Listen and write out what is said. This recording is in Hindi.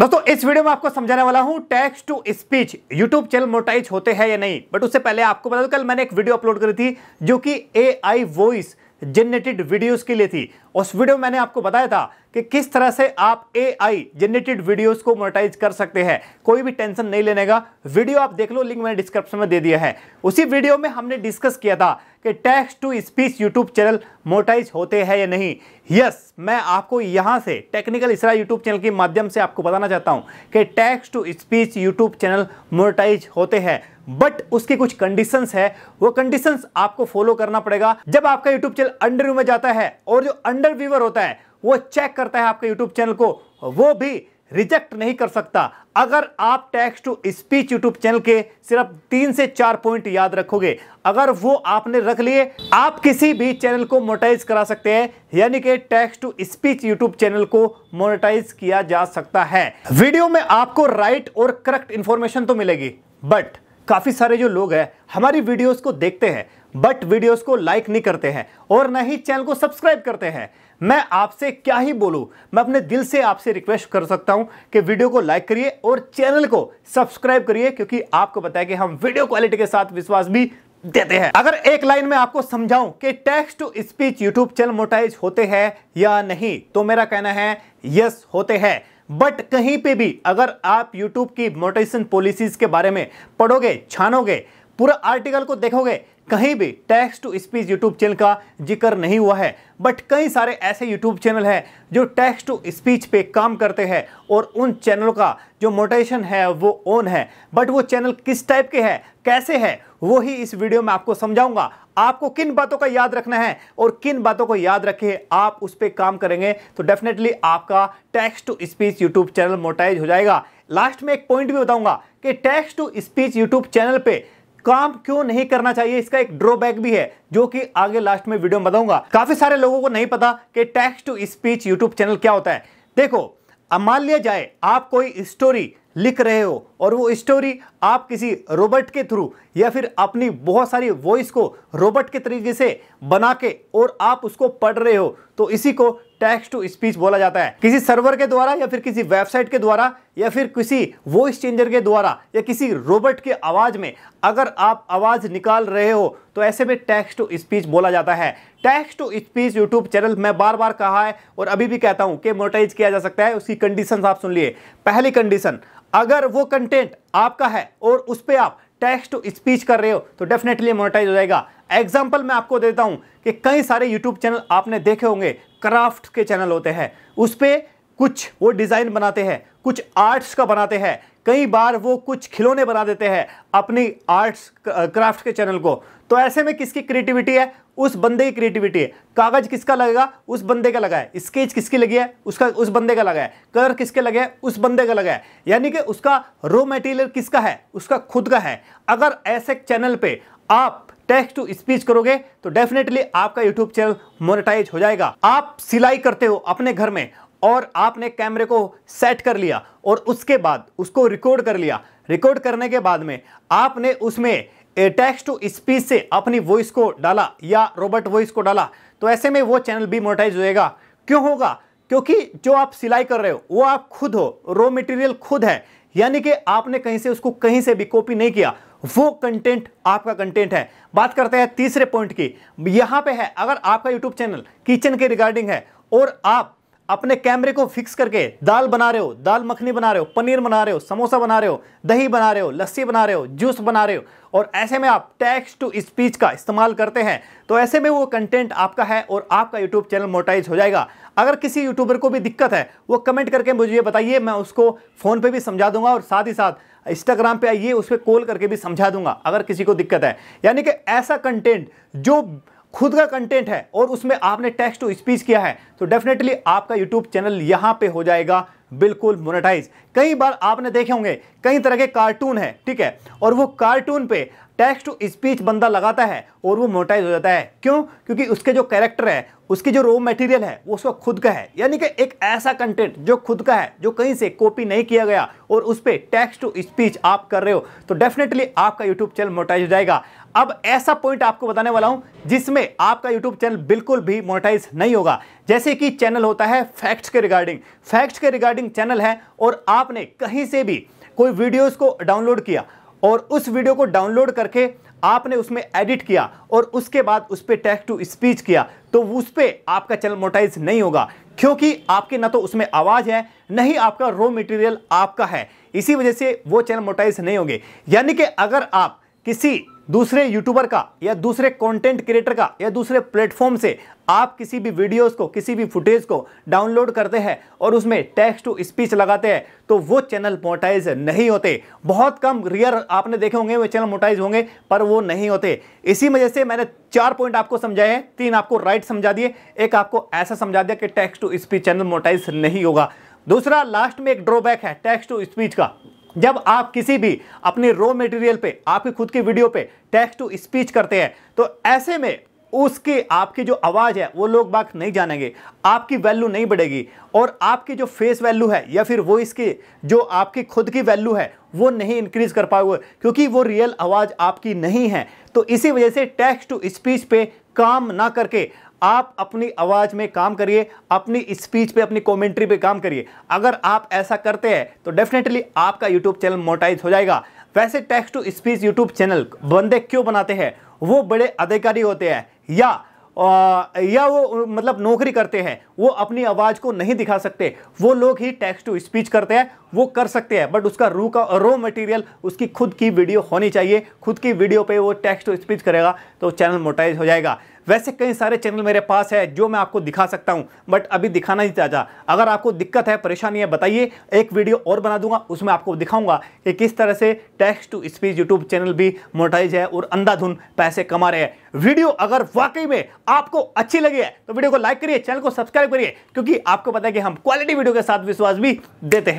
दोस्तों इस वीडियो में आपको समझाने वाला हूं text to speech YouTube channel monetize होते हैं या नहीं बट उससे पहले आपको बता दो कल मैंने एक वीडियो अपलोड करी थी जो कि A I voice generated videos के लिए थी उस वीडियो में मैंने आपको बताया था कि किस तरह से आप ए आई जनरेटेड वीडियोस को मोनेटाइज कर सकते हैं कोई भी टेंशन नहीं लेने का वीडियो आप देख लो लिंक मैंने डिस्क्रिप्शन में दे दिया है उसी वीडियो में हमने डिस्कस किया था कि text to speech YouTube channel monetize होते हैं या नहीं यस मैं आपको यहां से टेक्निकल इसरा यूट्यूब चैनल के माध्यम से आपको बताना चाहता हूं कि text to speech YouTube channel monetize होते हैं बट उसकी कुछ कंडीशंस है वो कंडीशंस आपको फॉलो करना पड़ेगा जब आपका यूट्यूब चैनल अंडर में जाता है और जो अंडर अंडर व्यूवर होता है वो चेक करता है आपके यूट्यूब चैनल को वो भी रिजेक्ट नहीं कर सकता अगर आप text to speech YouTube channel के सिर्फ तीन से चार पॉइंट याद रखोगे अगर वो आपने रख लिए आप किसी भी चैनल को मोनेटाइज करा सकते हैं यानी कि text to speech YouTube channel को मोनेटाइज किया जा सकता है वीडियो में आपको राइट और करेक्ट इंफॉर्मेशन तो मिलेगी बट काफी सारे जो लोग हैं हमारी वीडियोस को देखते हैं बट वीडियोस को लाइक नहीं करते हैं और ना ही चैनल को सब्सक्राइब करते हैं मैं आपसे क्या ही बोलूं मैं अपने दिल से आपसे रिक्वेस्ट कर सकता हूं कि वीडियो को लाइक करिए और चैनल को सब्सक्राइब करिए क्योंकि आपको पता है कि हम वीडियो क्वालिटी के साथ विश्वास भी देते हैं अगर एक लाइन में आपको समझाऊं कि text to speech YouTube channel monetize होते हैं या नहीं तो मेरा कहना है यस होते हैं बट कहीं पे भी अगर आप YouTube की मोटेशन पॉलिसीज के बारे में पढ़ोगे छानोगे पूरा आर्टिकल को देखोगे कहीं भी text to speech YouTube channel का जिक्र नहीं हुआ है बट कई सारे ऐसे यूट्यूब चैनल हैं जो टैक्स टू स्पीच पे काम करते हैं और उन चैनलों का जो मोटेशन है वो ऑन है बट वो चैनल किस टाइप के हैं कैसे है वो ही इस वीडियो में आपको समझाऊंगा आपको किन बातों का याद रखना है और किन बातों को याद रखे आप उस पर काम करेंगे तो डेफिनेटली आपका text to speech YouTube channel monetize हो जाएगा लास्ट में एक पॉइंट भी बताऊंगा कि text to speech YouTube channel पर काम क्यों नहीं करना चाहिए इसका एक ड्रॉबैक भी है जो कि आगे लास्ट में वीडियो में बताऊंगा काफी सारे लोगों को नहीं पता कि text to speech YouTube channel क्या होता है देखो अब मान लिया जाए आप कोई स्टोरी लिख रहे हो और वो स्टोरी आप किसी रोबोट के थ्रू या फिर अपनी बहुत सारी वॉइस को रोबोट के तरीके से बना के और आप उसको पढ़ रहे हो तो इसी को टेक्स्ट टू स्पीच बोला जाता है किसी सर्वर के द्वारा या फिर किसी वेबसाइट के द्वारा या फिर किसी वॉइस चेंजर के द्वारा या किसी रोबोट के आवाज़ में अगर आप आवाज़ निकाल रहे हो तो ऐसे में टेक्स्ट टू स्पीच बोला जाता है text to speech YouTube channel मैं बार बार कहा है और अभी भी कहता हूँ कि मोटाइज किया जा सकता है उसकी कंडीशन आप सुन लिए पहली कंडीशन अगर वो कंटेंट आपका है और उस पर आप टेक्स्ट टू स्पीच कर रहे हो तो डेफिनेटली मोनेटाइज हो जाएगा एग्जाम्पल मैं आपको देता हूँ कि कई सारे यूट्यूब चैनल आपने देखे होंगे क्राफ्ट के चैनल होते हैं उस पर कुछ वो डिज़ाइन बनाते हैं कुछ आर्ट्स का बनाते हैं कई बार वो कुछ खिलौने बना देते हैं अपनी आर्ट्स क्राफ्ट के चैनल को तो ऐसे में किसकी क्रिएटिविटी है उस बंदे की क्रिएटिविटी है कागज किसका लगेगा उस बंदे का लगा है स्केच किसकी लगी है उसका उस बंदे का लगा है कलर किसके लगे है उस बंदे का लगा है यानी कि उसका रॉ मटेरियल किसका है उसका खुद का है अगर ऐसे चैनल पे आप टेक्स्ट टू स्पीच करोगे तो डेफिनेटली आपका यूट्यूब चैनल मोनेटाइज हो जाएगा आप सिलाई करते हो अपने घर में और आपने कैमरे को सेट कर लिया और उसके बाद उसको रिकॉर्ड कर लिया रिकॉर्ड करने के बाद में आपने उसमें टेक्स्ट टू स्पीच से अपनी वॉइस को डाला या रोबोट वॉइस को डाला तो ऐसे में वो चैनल भी मोटाइज होएगा क्यों होगा क्योंकि जो आप सिलाई कर रहे हो वो आप खुद हो रॉ मटेरियल खुद है यानी कि आपने कहीं से उसको कहीं से भी कॉपी नहीं किया वो कंटेंट आपका कंटेंट है बात करते हैं तीसरे पॉइंट की यहाँ पे है अगर आपका यूट्यूब चैनल किचन के रिगार्डिंग है और आप अपने कैमरे को फिक्स करके दाल बना रहे हो दाल मखनी बना रहे हो पनीर बना रहे हो समोसा बना रहे हो दही बना रहे हो लस्सी बना रहे हो जूस बना रहे हो और ऐसे में आप टेक्स्ट टू स्पीच का इस्तेमाल करते हैं तो ऐसे में वो कंटेंट आपका है और आपका यूट्यूब चैनल मोटाइज हो जाएगा अगर किसी यूट्यूबर को भी दिक्कत है वो कमेंट करके मुझे बताइए मैं उसको फ़ोन पे भी समझा दूंगा और साथ ही साथ इंस्टाग्राम पे आइए उस पर कॉल करके भी समझा दूंगा अगर किसी को दिक्कत है यानी कि ऐसा कंटेंट जो खुद का कंटेंट है और उसमें आपने टेक्स्ट टू स्पीच किया है तो डेफिनेटली आपका यूट्यूब चैनल यहाँ पे हो जाएगा बिल्कुल मोनेटाइज कई बार आपने देखे होंगे कई तरह के कार्टून है ठीक है और वो कार्टून पे टेक्स्ट टू स्पीच बंदा लगाता है और वो मोनेटाइज हो जाता है क्यों क्योंकि उसके जो कैरेक्टर है उसकी जो रॉ मटेरियल है वो उसका खुद का है यानी कि एक ऐसा कंटेंट जो खुद का है जो कहीं से कॉपी नहीं किया गया और उस पर टेक्स्ट टू स्पीच आप कर रहे हो तो डेफिनेटली आपका यूट्यूब चैनल मोटाइज हो जाएगा अब ऐसा पॉइंट आपको बताने वाला हूं जिसमें आपका यूट्यूब चैनल बिल्कुल भी मोनेटाइज नहीं होगा जैसे कि चैनल होता है फैक्ट्स के रिगार्डिंग फैक्ट्स के रिगार्डिंग चैनल है और आपने कहीं से भी कोई वीडियोस को डाउनलोड किया और उस वीडियो को डाउनलोड करके आपने उसमें एडिट किया और उसके बाद उस पर टैक्स टू स्पीच किया तो उस पर आपका चैनल मोटाइज नहीं होगा क्योंकि आपके ना तो उसमें आवाज़ है ना ही आपका रॉ मटेरियल आपका है इसी वजह से वो चैनल मोटाइज नहीं होंगे यानी कि अगर आप किसी दूसरे यूट्यूबर का या दूसरे कंटेंट क्रिएटर का या दूसरे प्लेटफॉर्म से आप किसी भी वीडियोस को किसी भी फुटेज को डाउनलोड करते हैं और उसमें टेक्स्ट टू स्पीच लगाते हैं तो वो चैनल मोटाइज नहीं होते बहुत कम रियर आपने देखे होंगे वो चैनल मोटाइज होंगे पर वो नहीं होते इसी वजह से मैंने चार पॉइंट आपको समझाए हैं तीन आपको राइट समझा दिए एक आपको ऐसा समझा दिया कि text to speech channel monetize नहीं होगा दूसरा लास्ट में एक ड्रॉबैक है टैक्स टू स्पीच का जब आप किसी भी अपने रॉ मटेरियल पे आपकी खुद की वीडियो पे टेक्स्ट टू स्पीच करते हैं तो ऐसे में उसकी आपकी जो आवाज़ है वो लोग बाग नहीं जानेंगे आपकी वैल्यू नहीं बढ़ेगी और आपकी जो फेस वैल्यू है या फिर वो इसकी जो आपकी खुद की वैल्यू है वो नहीं इंक्रीज़ कर पाओगे क्योंकि वो रियल आवाज़ आपकी नहीं है तो इसी वजह से टेक्स्ट टू स्पीच पे काम ना करके आप अपनी आवाज़ में काम करिए अपनी स्पीच पे अपनी कमेंट्री पे काम करिए अगर आप ऐसा करते हैं तो डेफिनेटली आपका यूट्यूब चैनल मोटाइज हो जाएगा वैसे text to speech YouTube channel बंदे क्यों बनाते हैं वो बड़े अधिकारी होते हैं या आ, या वो मतलब नौकरी करते हैं वो अपनी आवाज़ को नहीं दिखा सकते वो लोग ही टेक्स्ट टू स्पीच करते हैं वो कर सकते हैं बट उसका रू का रो मटेरियल उसकी खुद की वीडियो होनी चाहिए खुद की वीडियो पे वो टेक्स्ट टू स्पीच करेगा तो चैनल मोटाइज हो जाएगा वैसे कई सारे चैनल मेरे पास है जो मैं आपको दिखा सकता हूँ बट अभी दिखाना नहीं चाहता अगर आपको दिक्कत है परेशानी है बताइए एक वीडियो और बना दूंगा उसमें आपको दिखाऊंगा कि किस तरह से text to speech YouTube channel भी मोटाइज है और अंधाधुन पैसे कमा रहे हैं वीडियो अगर वाकई में आपको अच्छी लगी है तो वीडियो को लाइक करिए चैनल को सब्सक्राइब करिए क्योंकि आपको पता है कि हम क्वालिटी वीडियो के साथ विश्वास भी देते हैं